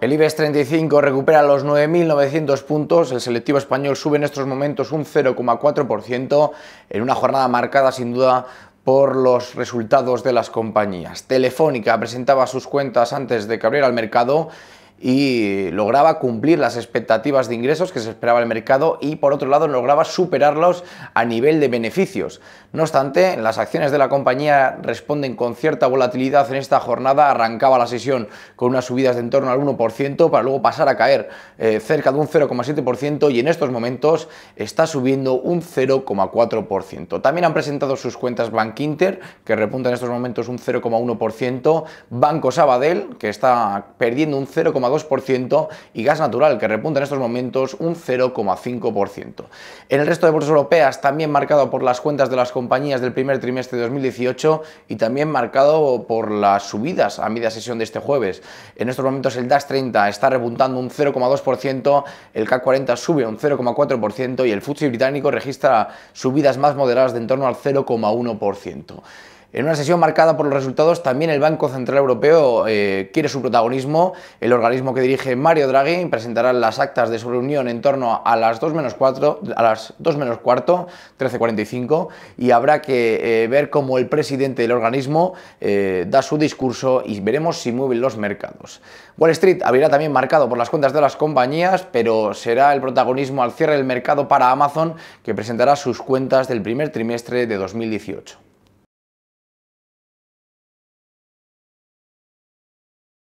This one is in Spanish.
El IBEX 35 recupera los 9.900 puntos, el selectivo español sube en estos momentos un 0,4% en una jornada marcada sin duda por los resultados de las compañías. Telefónica presentaba sus cuentas antes de que abriera el mercado y lograba cumplir las expectativas de ingresos que se esperaba el mercado y por otro lado lograba superarlos a nivel de beneficios. No obstante, las acciones de la compañía responden con cierta volatilidad en esta jornada, arrancaba la sesión con unas subidas de en torno al 1% para luego pasar a caer eh, cerca de un 0,7% y en estos momentos está subiendo un 0,4%. También han presentado sus cuentas Bank Inter, que repunta en estos momentos un 0,1%, Banco Sabadell, que está perdiendo un 0,2%, 2% y gas natural que repunta en estos momentos un 0,5%. En el resto de bolsas europeas también marcado por las cuentas de las compañías del primer trimestre de 2018 y también marcado por las subidas a media sesión de este jueves. En estos momentos el DAS 30 está repuntando un 0,2%, el CAC 40 sube un 0,4% y el FTSE británico registra subidas más moderadas de en torno al 0,1%. En una sesión marcada por los resultados, también el Banco Central Europeo eh, quiere su protagonismo. El organismo que dirige Mario Draghi presentará las actas de su reunión en torno a las 2 menos, 4, a las menos cuarto, 13.45, y habrá que eh, ver cómo el presidente del organismo eh, da su discurso y veremos si mueven los mercados. Wall Street abrirá también marcado por las cuentas de las compañías, pero será el protagonismo al cierre del mercado para Amazon, que presentará sus cuentas del primer trimestre de 2018.